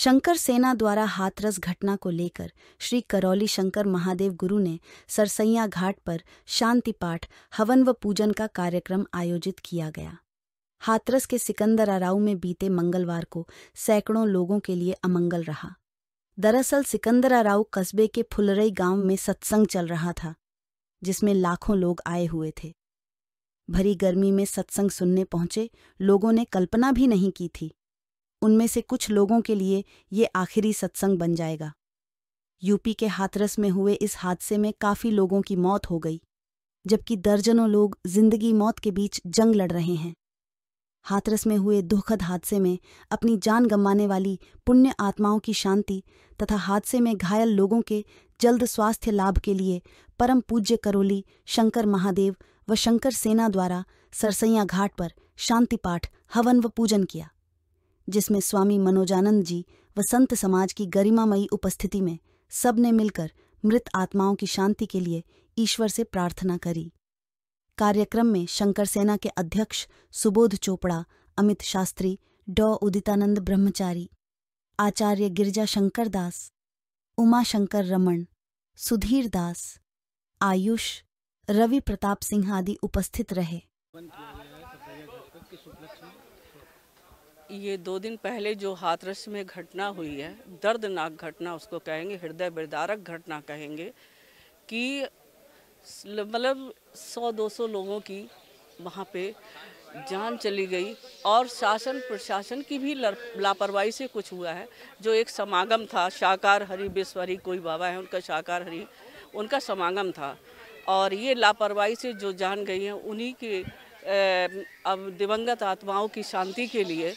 शंकर सेना द्वारा हाथरस घटना को लेकर श्री करौली शंकर महादेव गुरु ने सरसैया घाट पर शांति पाठ हवन व पूजन का कार्यक्रम आयोजित किया गया हाथरस के सिकंदर अराव में बीते मंगलवार को सैकड़ों लोगों के लिए अमंगल रहा दरअसल सिकंदर अराव कस्बे के फुलरई गांव में सत्संग चल रहा था जिसमें लाखों लोग आए हुए थे भरी गर्मी में सत्संग सुनने पहुंचे लोगों ने कल्पना भी नहीं की थी उनमें से कुछ लोगों के लिए ये आखिरी सत्संग बन जाएगा यूपी के हाथरस में हुए इस हादसे में काफी लोगों की मौत हो गई जबकि दर्जनों लोग जिंदगी मौत के बीच जंग लड़ रहे हैं हाथरस में हुए दुखद हादसे में अपनी जान गंवाने वाली पुण्य आत्माओं की शांति तथा हादसे में घायल लोगों के जल्द स्वास्थ्य लाभ के लिए परम पूज्य करोली शंकर महादेव व शंकर सेना द्वारा सरसैया घाट पर शांति पाठ हवन व पूजन किया जिसमें स्वामी मनोजानंद जी व संत समाज की गरिमामयी उपस्थिति में सबने मिलकर मृत आत्माओं की शांति के लिए ईश्वर से प्रार्थना करी कार्यक्रम में शंकर सेना के अध्यक्ष सुबोध चोपड़ा अमित शास्त्री डॉ उदितानंद ब्रह्मचारी आचार्य गिरजा शंकर दास उमाशंकर रमण सुधीर दास आयुष रवि प्रताप सिंह आदि उपस्थित रहे ये दो दिन पहले जो हाथरस में घटना हुई है दर्दनाक घटना उसको कहेंगे हृदय बिरदारक घटना कहेंगे कि मतलब 100-200 लोगों की वहाँ पे जान चली गई और शासन प्रशासन की भी लापरवाही से कुछ हुआ है जो एक समागम था शाकार हरि बेस्वरी कोई बाबा है उनका शाकार हरि उनका समागम था और ये लापरवाही से जो जान गई हैं उन्हीं के अब दिवंगत आत्माओं की शांति के लिए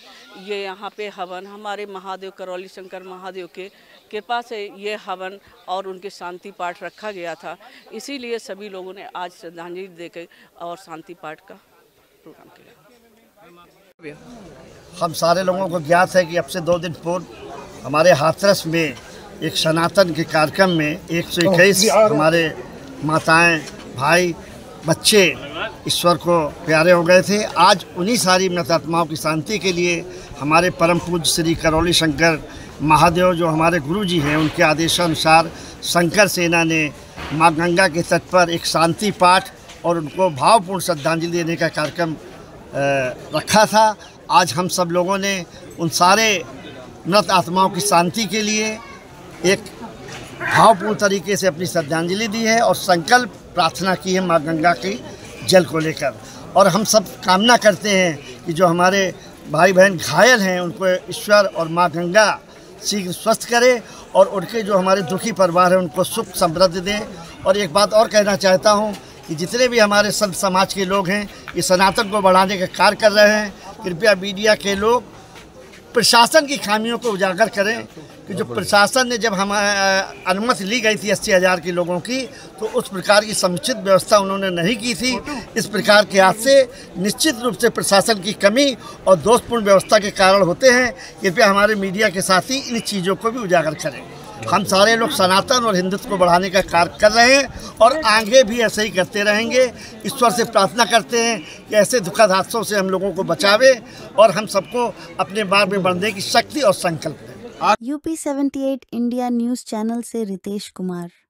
ये यहाँ पे हवन हमारे महादेव करौली शंकर महादेव के कृपा से ये हवन और उनके शांति पाठ रखा गया था इसीलिए सभी लोगों ने आज श्रद्धांजलि देकर और शांति पाठ का प्रोग्राम किया हम सारे लोगों को ज्ञात है कि अब से दो दिन पूर्व हमारे हाथरस में एक सनातन के कार्यक्रम में एक सौ इक्कीस तो हमारे माताएं भाई बच्चे ईश्वर को प्यारे हो गए थे आज उन्हीं सारी मृतात्माओं की शांति के लिए हमारे परम पूज्य श्री करौली शंकर महादेव जो हमारे गुरु जी हैं उनके आदेशानुसार शंकर सेना ने माँ गंगा के तट पर एक शांति पाठ और उनको भावपूर्ण श्रद्धांजलि देने का कार्यक्रम रखा था आज हम सब लोगों ने उन सारे मृत आत्माओं की शांति के लिए एक भावपूर्ण तरीके से अपनी श्रद्धांजलि दी है और संकल्प प्रार्थना की है माँ गंगा की जल को लेकर और हम सब कामना करते हैं कि जो हमारे भाई बहन घायल हैं उनको ईश्वर और माँ गंगा शीघ्र स्वस्थ करे और उनके जो हमारे दुखी परिवार हैं उनको सुख समृद्धि दें और एक बात और कहना चाहता हूँ कि जितने भी हमारे संत समाज के लोग हैं ये सनातन को बढ़ाने का कार्य कर रहे हैं कृपया मीडिया के लोग प्रशासन की खामियों को उजागर करें कि जो प्रशासन ने जब हम अनुमति ली गई थी अस्सी हज़ार के लोगों की तो उस प्रकार की समुचित व्यवस्था उन्होंने नहीं की थी इस प्रकार के हादसे निश्चित रूप से प्रशासन की कमी और दोषपूर्ण व्यवस्था के कारण होते हैं कृपया हमारे मीडिया के साथ ही इन चीज़ों को भी उजागर करें हम सारे लोग सनातन और हिंदुत्व को बढ़ाने का कार्य कर रहे हैं और आगे भी ऐसे ही करते रहेंगे ईश्वर से प्रार्थना करते हैं कि ऐसे दुखद हादसों से हम लोगों को बचावे और हम सबको अपने मार्ग में बढ़ने की शक्ति और संकल्प दें UP at India news channel से रितेश कुमार